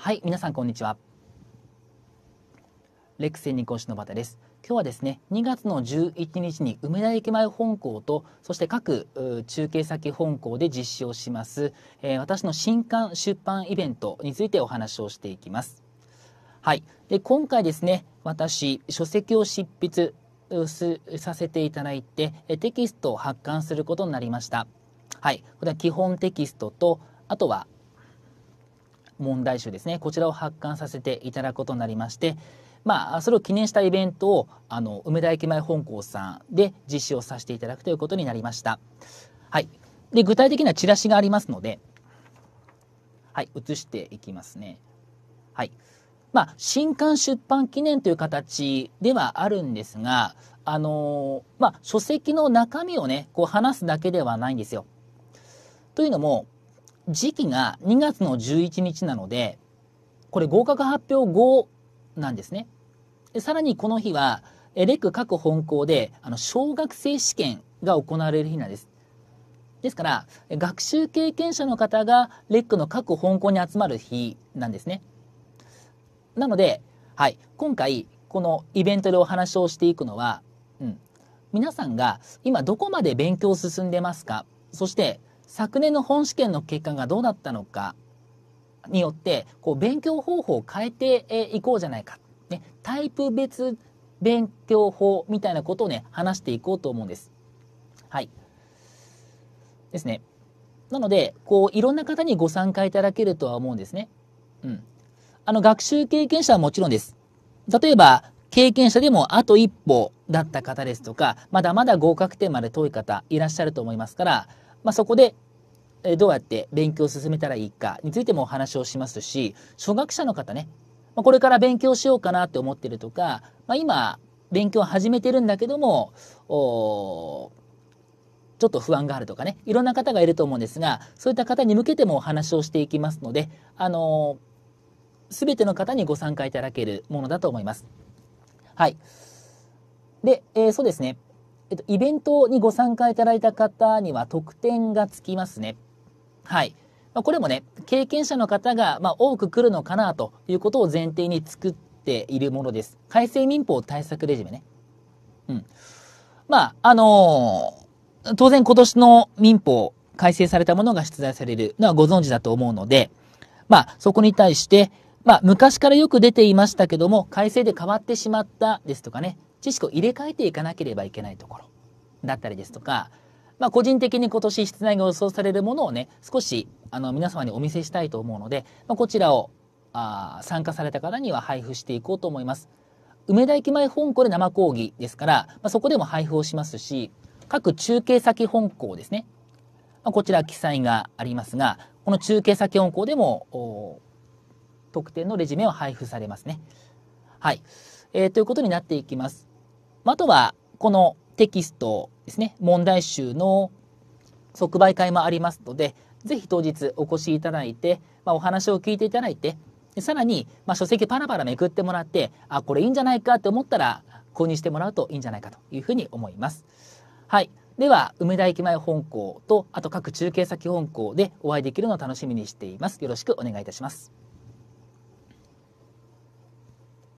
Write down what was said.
はい、皆さんこんにちは。レクセン二講師のバタです。今日はですね、2月の11日に梅田駅前本校と、そして各中継先本校で実施をします、えー、私の新刊出版イベントについてお話をしていきます。はい。で、今回ですね、私、書籍を執筆させていただいて、テキストを発刊することになりました。はい。これは基本テキストと、あとは問題集ですねこちらを発刊させていただくことになりまして、まあ、それを記念したイベントをあの梅田駅前本校さんで実施をさせていただくということになりました。はい、で具体的なチラシがありますので、はい、移していきますね。はいまあ、新刊出版記念という形ではあるんですが、あのー、まあ、書籍の中身をねこう話すだけではないんですよ。というのも時期が2月の11日なので、これ合格発表後なんですね。でさらにこの日は、レック各本校であの小学生試験が行われる日なんです。ですから、学習経験者の方がレックの各本校に集まる日なんですね。なので、はい、今回、このイベントでお話をしていくのは、うん、皆さんが今どこまで勉強進んでますかそして昨年の本試験の結果がどうだったのかによってこう勉強方法を変えていこうじゃないか、ね、タイプ別勉強法みたいなことをね話していこうと思うんです。はい、ですね。なのでこういろんな方にご参加いただけるとは思うんですね。うん、あの学習経験者はもちろんです。例えば経験者でもあと一歩だった方ですとかまだまだ合格点まで遠い方いらっしゃると思いますからまあ、そこでどうやって勉強を進めたらいいかについてもお話をしますし初学者の方ねこれから勉強しようかなって思ってるとか、まあ、今勉強始めてるんだけどもちょっと不安があるとかねいろんな方がいると思うんですがそういった方に向けてもお話をしていきますのであのー、全ての方にご参加いただけるものだと思います。はいで、えー、そうですねえっと、イベントにご参加いただいた方には特典がつきますね。はい。まあ、これもね、経験者の方が、ま多く来るのかなということを前提に作っているものです。改正民法対策レジメね。うん。まあ、あのー、当然今年の民法改正されたものが出題されるのはご存知だと思うので、まあ、そこに対して、まあ、昔からよく出ていましたけども、改正で変わってしまったですとかね、知識を入れ替えていかなければいけないところだったりですとか、まあ、個人的に今年室内が予想されるものをね少しあの皆様にお見せしたいと思うので、まあ、こちらをあ参加された方には配布していこうと思います。梅田駅前本校で生講義ですから、まあ、そこでも配布をしますし各中継先本校ですね、まあ、こちら記載がありますがこの中継先本校でも特典のレジュメを配布されますね。はい、えー、ということになっていきます。あとは、このテキストですね、問題集の即売会もありますので、ぜひ当日お越しいただいて、まあ、お話を聞いていただいて、さらに、まあ、書籍パラパラめくってもらって、あ、これいいんじゃないかって思ったら、購入してもらうといいんじゃないかというふうに思います。はい。では、梅田駅前本校と、あと各中継先本校でお会いできるのを楽しみにしています。よろしくお願いいたします。